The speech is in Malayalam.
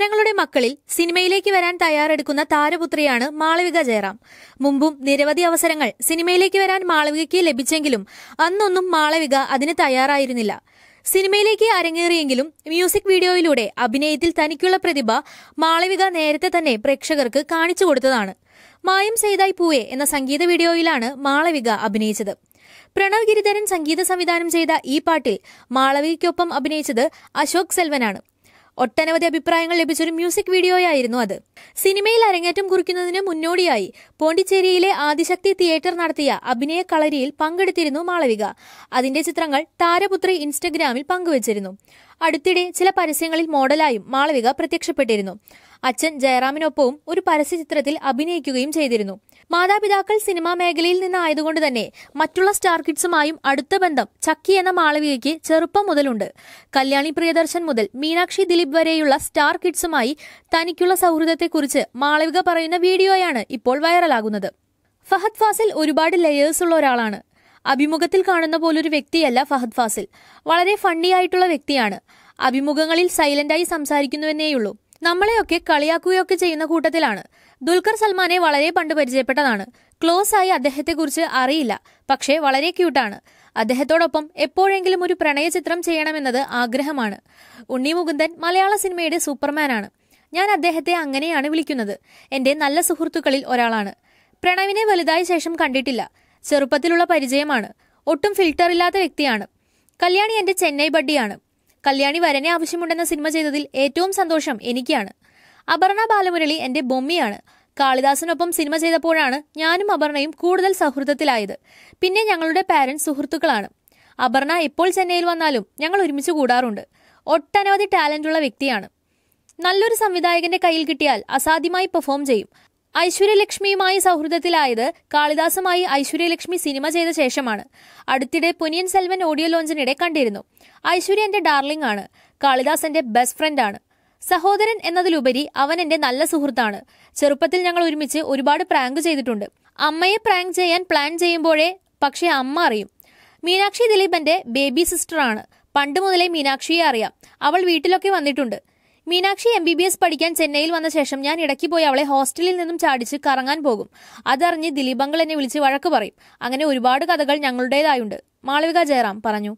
താരങ്ങളുടെ മക്കളിൽ സിനിമയിലേക്ക് വരാൻ തയ്യാറെടുക്കുന്ന താരപുത്രിയാണ് മാളവിക ജയറാം മുമ്പും നിരവധി അവസരങ്ങൾ സിനിമയിലേക്ക് വരാൻ മാളവികയ്ക്ക് ലഭിച്ചെങ്കിലും അന്നൊന്നും മാളവിക അതിന് തയ്യാറായിരുന്നില്ല സിനിമയിലേക്ക് അരങ്ങേറിയെങ്കിലും മ്യൂസിക് വീഡിയോയിലൂടെ അഭിനയത്തിൽ തനിക്കുള്ള പ്രതിഭ മാളവിക നേരത്തെ തന്നെ പ്രേക്ഷകർക്ക് കാണിച്ചു കൊടുത്തതാണ് മായം സെയ്തായി പൂവേ എന്ന സംഗീത വീഡിയോയിലാണ് മാളവിക അഭിനയിച്ചത് പ്രണവ് ഗിരിധരൻ സംഗീത സംവിധാനം ചെയ്ത ഈ പാട്ടിൽ മാളവികയ്ക്കൊപ്പം അഭിനയിച്ചത് അശോക് സെൽവനാണ് ഒട്ടനവധി അഭിപ്രായങ്ങൾ ലഭിച്ചൊരു മ്യൂസിക് വീഡിയോയായിരുന്നു അത് സിനിമയിൽ അരങ്ങേറ്റം കുറിക്കുന്നതിന് മുന്നോടിയായി പോണ്ടിച്ചേരിയിലെ ആദിശക്തി തിയേറ്റർ നടത്തിയ അഭിനയ കളരിയിൽ പങ്കെടുത്തിരുന്നു മാളവിക അതിന്റെ ചിത്രങ്ങൾ താരപുത്രി ഇൻസ്റ്റഗ്രാമിൽ പങ്കുവച്ചിരുന്നു അടുത്തിടെ ചില പരസ്യങ്ങളിൽ മോഡലായും മാളവിക പ്രത്യക്ഷപ്പെട്ടിരുന്നു അച്ഛൻ ജയറാമിനൊപ്പവും ഒരു പരസ്യചിത്രത്തിൽ അഭിനയിക്കുകയും ചെയ്തിരുന്നു മാതാപിതാക്കൾ സിനിമാ മേഖലയിൽ നിന്നായതുകൊണ്ട് തന്നെ മറ്റുള്ള സ്റ്റാർ കിഡ്സുമായും അടുത്ത ബന്ധം ചക്കി എന്ന മാളവികയ്ക്ക് ചെറുപ്പം മുതലുണ്ട് കല്യാണി പ്രിയദർശൻ മുതൽ മീനാക്ഷി ദിലീപ് വരെയുള്ള സ്റ്റാർ കിഡ്സുമായി തനിക്കുള്ള സൗഹൃദത്തെക്കുറിച്ച് മാളവിക പറയുന്ന വീഡിയോയാണ് ഇപ്പോൾ വൈറലാകുന്നത് ഫഹദ് ഫാസിൽ ഒരുപാട് ലെയേഴ്സ് ഉള്ള ഒരാളാണ് അഭിമുഖത്തിൽ കാണുന്ന പോലൊരു വ്യക്തിയല്ല ഫഹദ് ഫാസിൽ വളരെ ഫണ്ണി ആയിട്ടുള്ള വ്യക്തിയാണ് അഭിമുഖങ്ങളിൽ സൈലന്റായി സംസാരിക്കുന്നുവെന്നേയുള്ളൂ നമ്മളെയൊക്കെ കളിയാക്കുകയൊക്കെ ചെയ്യുന്ന കൂട്ടത്തിലാണ് ദുൽഖർ സൽമാനെ വളരെ പണ്ട് പരിചയപ്പെട്ടതാണ് ക്ലോസ് ആയി അദ്ദേഹത്തെക്കുറിച്ച് അറിയില്ല പക്ഷേ വളരെ ക്യൂട്ടാണ് അദ്ദേഹത്തോടൊപ്പം എപ്പോഴെങ്കിലും ഒരു പ്രണയചിത്രം ചെയ്യണമെന്നത് ആഗ്രഹമാണ് ഉണ്ണി മുകുന്ദൻ മലയാള സിനിമയുടെ സൂപ്പർമാനാണ് ഞാൻ അദ്ദേഹത്തെ അങ്ങനെയാണ് വിളിക്കുന്നത് എന്റെ നല്ല സുഹൃത്തുക്കളിൽ ഒരാളാണ് പ്രണവിനെ വലുതായ ശേഷം കണ്ടിട്ടില്ല ചെറുപ്പത്തിലുള്ള പരിചയമാണ് ഒട്ടും ഫിൽട്ടർ ഇല്ലാത്ത വ്യക്തിയാണ് കല്യാണി എൻ്റെ ചെന്നൈ ബഡ്ഡിയാണ് കല്യാണി വരനെ ആവശ്യമുണ്ടെന്ന സിനിമ ചെയ്തതിൽ ഏറ്റവും സന്തോഷം എനിക്കാണ് അപർണ ബാലമുരളി എൻ്റെ ബൊമ്മിയാണ് കാളിദാസിനൊപ്പം സിനിമ ചെയ്തപ്പോഴാണ് ഞാനും അപർണയും കൂടുതൽ സൗഹൃദത്തിലായത് പിന്നെ ഞങ്ങളുടെ പാരന്റ്സ് സുഹൃത്തുക്കളാണ് അപർണ എപ്പോൾ ചെന്നൈയിൽ വന്നാലും ഞങ്ങൾ ഒരുമിച്ച് കൂടാറുണ്ട് ഒട്ടനവധി ടാലന്റുള്ള വ്യക്തിയാണ് നല്ലൊരു സംവിധായകന്റെ കയ്യിൽ കിട്ടിയാൽ അസാധ്യമായി പെർഫോം ചെയ്യും ഐശ്വര്യലക്ഷ്മിയുമായി സൗഹൃദത്തിലായത് കാളിദാസുമായി ഐശ്വര്യലക്ഷ്മി സിനിമ ചെയ്ത ശേഷമാണ് അടുത്തിടെ പൊനിയൻ സെൽവൻ ഓഡിയോ ലോഞ്ചിനിടെ കണ്ടിരുന്നു ഐശ്വര്യ എന്റെ ഡാർലിംഗ് ആണ് കാളിദാസ് എന്റെ ബെസ്റ്റ് ഫ്രണ്ട് ആണ് സഹോദരൻ എന്നതിലുപരി അവൻ എന്റെ നല്ല സുഹൃത്താണ് ചെറുപ്പത്തിൽ ഞങ്ങൾ ഒരുമിച്ച് ഒരുപാട് പ്രാങ്ക് ചെയ്തിട്ടുണ്ട് അമ്മയെ പ്രാങ്ക് ചെയ്യാൻ പ്ലാൻ ചെയ്യുമ്പോഴേ പക്ഷേ അമ്മ അറിയും മീനാക്ഷി എന്റെ ബേബി സിസ്റ്ററാണ് പണ്ട് മുതലേ മീനാക്ഷിയെ അറിയാം അവൾ വീട്ടിലൊക്കെ വന്നിട്ടുണ്ട് Meenakshi M B B S പഠിക്കാൻ ചെന്നൈയിൽ വന്ന ശേഷം ഞാൻ ഇടയ്ക്ക് പോയി അവളെ ഹോസ്റ്റലിൽ നിന്നും ചാടിച്ച് കറങ്ങാൻ പോകും അതറിഞ്ഞ് ദിലീപങ്കൾ എന്നെ വിളിച്ച് വഴക്ക് പറയും അങ്ങനെ ഒരുപാട് കഥകൾ ഞങ്ങളുടേതായുണ്ട് മാളവിക ജയറാം പറഞ്ഞു